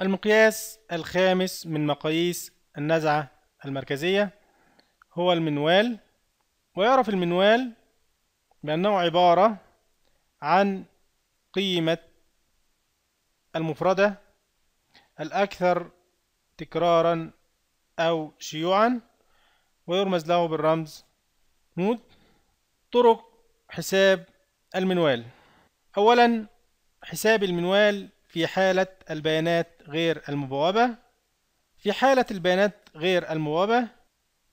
المقياس الخامس من مقاييس النزعة المركزية هو المنوال ويعرف المنوال بأنه عبارة عن قيمة المفردة الأكثر تكرارا أو شيوعا ويرمز له بالرمز مود طرق حساب المنوال أولا حساب المنوال في حالة البيانات غير المبوبة في حالة البيانات غير المبوبة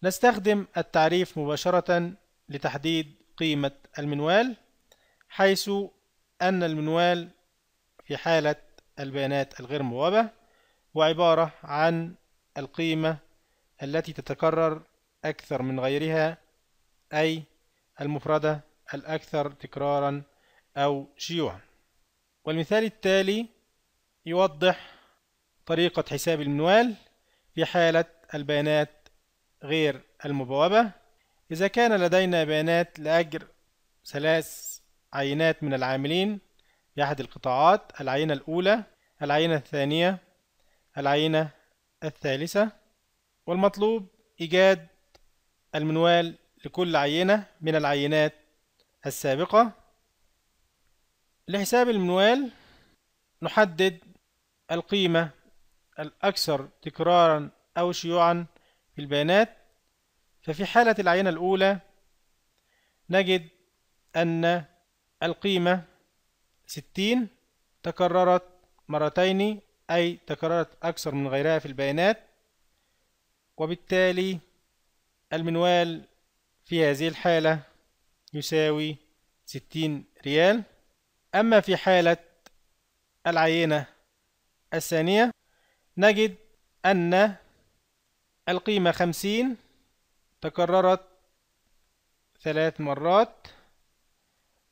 نستخدم التعريف مباشرة لتحديد قيمة المنوال حيث أن المنوال في حالة البيانات الغير مبوبة هو عبارة عن القيمة التي تتكرر أكثر من غيرها أي المفردة الأكثر تكرارا أو شيوعا والمثال التالي يوضح طريقة حساب المنوال في حالة البيانات غير المبوبة إذا كان لدينا بيانات لأجر ثلاث عينات من العاملين في أحد القطاعات العينة الأولى العينة الثانية العينة الثالثة والمطلوب إيجاد المنوال لكل عينة من العينات السابقة لحساب المنوال نحدد القيمة الأكثر تكرارا أو شيوعا في البيانات ففي حالة العينة الأولى نجد أن القيمة ستين تكررت مرتين أي تكررت أكثر من غيرها في البيانات وبالتالي المنوال في هذه الحالة يساوي ستين ريال أما في حالة العينة الثانية نجد أن القيمة خمسين تكررت ثلاث مرات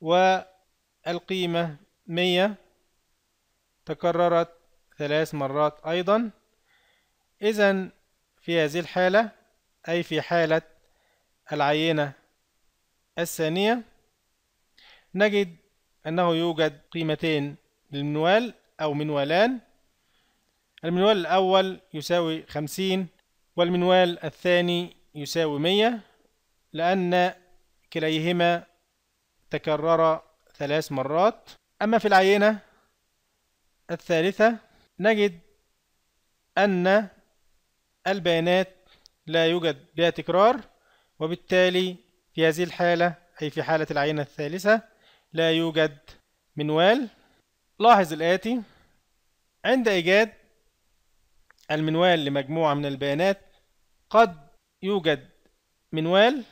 والقيمة مية تكررت ثلاث مرات أيضا إذا في هذه الحالة أي في حالة العينة الثانية نجد أنه يوجد قيمتين للمنوال أو منوالان المنوال الأول يساوي خمسين والمنوال الثاني يساوي مية لأن كليهما تكرر ثلاث مرات أما في العينة الثالثة نجد أن البيانات لا يوجد بها تكرار وبالتالي في هذه الحالة أي في حالة العينة الثالثة لا يوجد منوال لاحظ الآتي عند إيجاد المنوال لمجموعة من البيانات قد يوجد منوال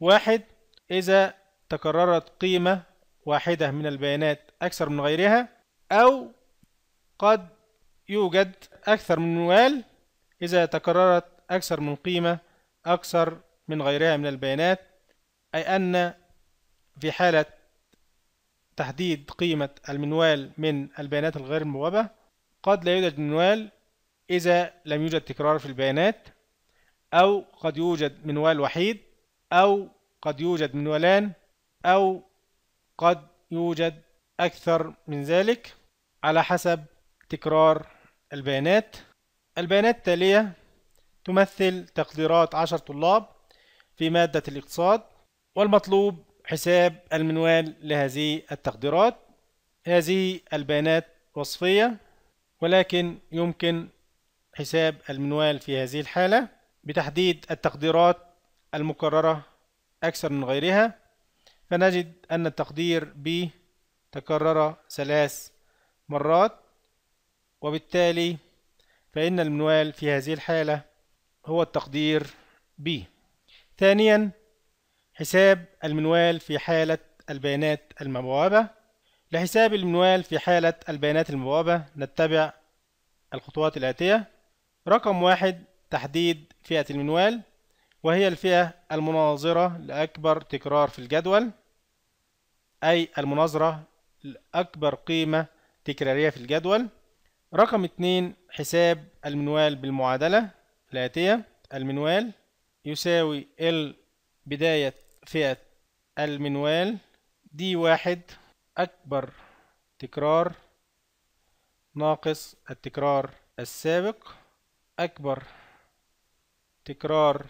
واحد إذا تكررت قيمة واحدة من البيانات أكثر من غيرها أو قد يوجد أكثر من منوال إذا تكررت أكثر من قيمة أكثر من غيرها من البيانات أي أن في حالة تحديد قيمة المنوال من البيانات الغير مبوبة قد لا يوجد منوال إذا لم يوجد تكرار في البيانات أو قد يوجد منوال وحيد أو قد يوجد منوالان أو قد يوجد أكثر من ذلك على حسب تكرار البيانات البيانات التالية تمثل تقديرات عشر طلاب في مادة الاقتصاد والمطلوب حساب المنوال لهذه التقديرات هذه البيانات وصفية ولكن يمكن حساب المنوال في هذه الحالة بتحديد التقديرات المكررة أكثر من غيرها فنجد أن التقدير ب تكرر ثلاث مرات وبالتالي فإن المنوال في هذه الحالة هو التقدير ب ثانيا حساب المنوال في حالة البيانات المبوابة لحساب المنوال في حالة البيانات المبوابة نتبع الخطوات الآتية رقم واحد تحديد فئة المنوال وهي الفئة المناظرة لأكبر تكرار في الجدول أي المناظرة لأكبر قيمة تكرارية في الجدول رقم اتنين حساب المنوال بالمعادلة الآتية المنوال يساوي ال بداية فئة المنوال دي واحد أكبر تكرار ناقص التكرار السابق أكبر تكرار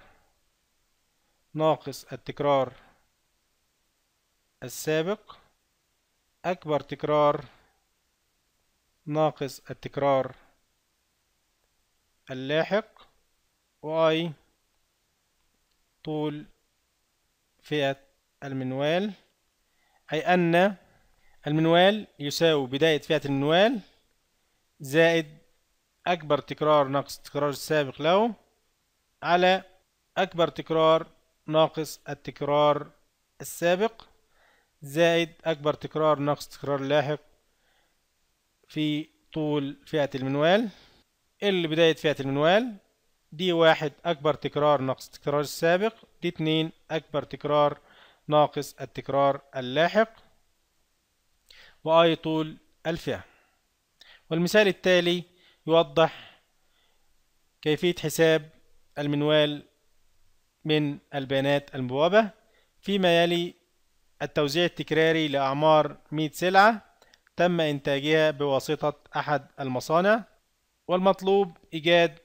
ناقص التكرار السابق أكبر تكرار ناقص التكرار اللاحق واي طول فئة المنوال أي أن المنوال يساوي بداية فئة المنوال زائد أكبر تكرار ناقص التكرار السابق له على أكبر تكرار ناقص التكرار السابق زائد أكبر تكرار ناقص التكرار اللاحق في طول فئة المنوال اللي بداية فئة المنوال دي واحد أكبر تكرار ناقص التكرار السابق دي اتنين أكبر تكرار ناقص التكرار اللاحق وأي طول الفئة والمثال التالي يوضح كيفية حساب المنوال من البيانات المبوبة فيما يلي التوزيع التكراري لأعمار 100 سلعة تم إنتاجها بواسطة أحد المصانع والمطلوب إيجاد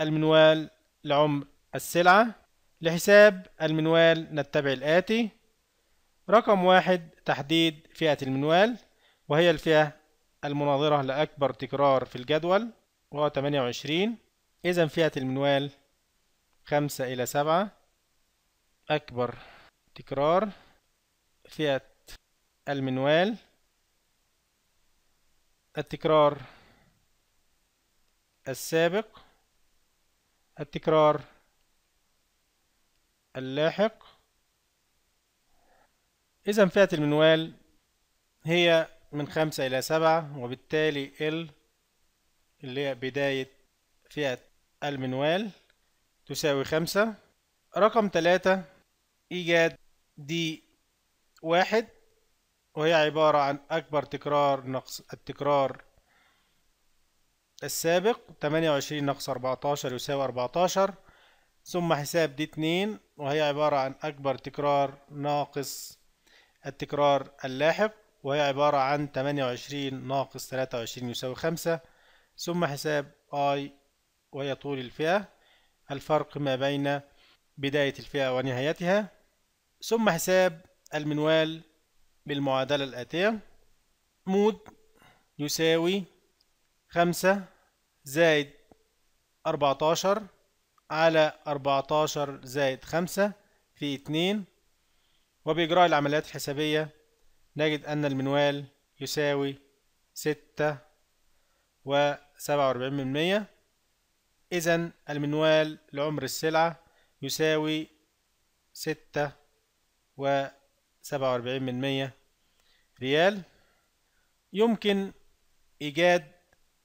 المنوال لعمر السلعة لحساب المنوال نتبع الآتي رقم واحد تحديد فئة المنوال وهي الفئة المناظرة لأكبر تكرار في الجدول وهو 28 إذا فئة المنوال 5 إلى 7 أكبر تكرار فئة المنوال التكرار السابق التكرار اللاحق إذا فئة المنوال هي من خمسة إلى سبعة وبالتالي ال اللي هي بداية فئة المنوال تساوي خمسة رقم تلاتة إيجاد دي واحد وهي عبارة عن أكبر تكرار نقص التكرار السابق تمانية وعشرين ناقص أربعتاشر يساوي أربعتاشر ثم حساب دي اتنين وهي عبارة عن أكبر تكرار ناقص التكرار اللاحق وهي عبارة عن 28 ناقص 23 يساوي 5 ثم حساب I وهي طول الفئة الفرق ما بين بداية الفئة ونهايتها ثم حساب المنوال بالمعادلة الآتية مود يساوي 5 زائد 14 على 14 زائد 5 في 2 وبإجراء العمليات الحسابية نجد أن المنوال يساوي ستة وسبعة وأربعين من مية إذا المنوال لعمر السلعة يساوي ستة وسبعة وأربعين من مية ريال يمكن إيجاد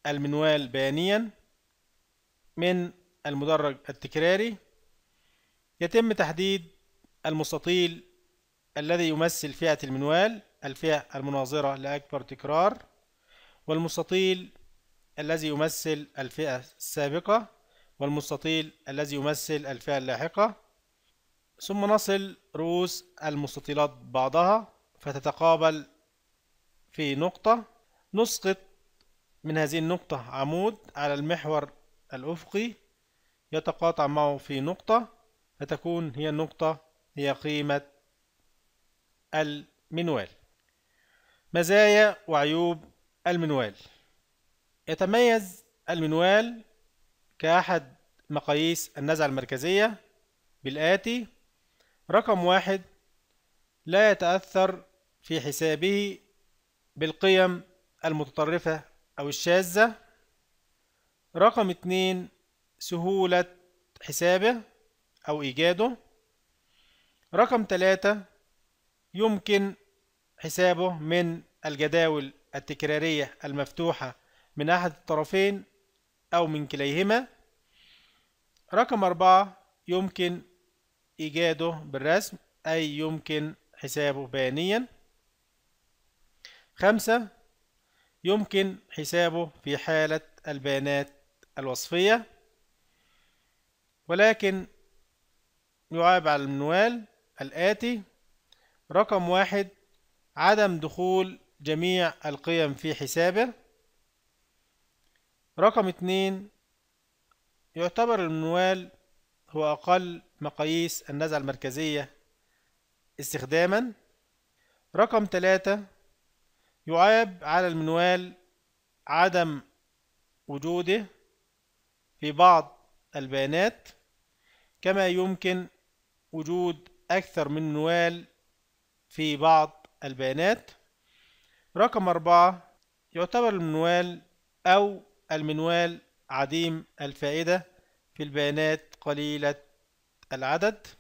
المنوال بيانيا من المدرج التكراري يتم تحديد المستطيل الذي يمثل فئة المنوال الفئة المناظرة لأكبر تكرار والمستطيل الذي يمثل الفئة السابقة والمستطيل الذي يمثل الفئة اللاحقة ثم نصل رؤوس المستطيلات بعضها فتتقابل في نقطة نسقط من هذه النقطة عمود على المحور الأفقي يتقاطع معه في نقطة فتكون هي النقطة هي قيمة المنوال مزايا وعيوب المنوال يتميز المنوال كأحد مقاييس النزعة المركزية بالآتي رقم واحد لا يتأثر في حسابه بالقيم المتطرفة أو الشاذة رقم اتنين سهولة حسابه أو إيجاده رقم تلاتة يمكن حسابه من الجداول التكرارية المفتوحة من أحد الطرفين أو من كليهما رقم أربعة يمكن إيجاده بالرسم أي يمكن حسابه بيانيا خمسة يمكن حسابه في حالة البيانات الوصفية ولكن يعاب على المنوال الآتي رقم واحد عدم دخول جميع القيم في حسابه رقم اتنين يعتبر المنوال هو أقل مقاييس النزعة المركزية استخداما رقم ثلاثة يعاب على المنوال عدم وجوده في بعض البيانات كما يمكن وجود أكثر من منوال في بعض البيانات رقم أربعة يعتبر المنوال أو المنوال عديم الفائدة في البيانات قليلة العدد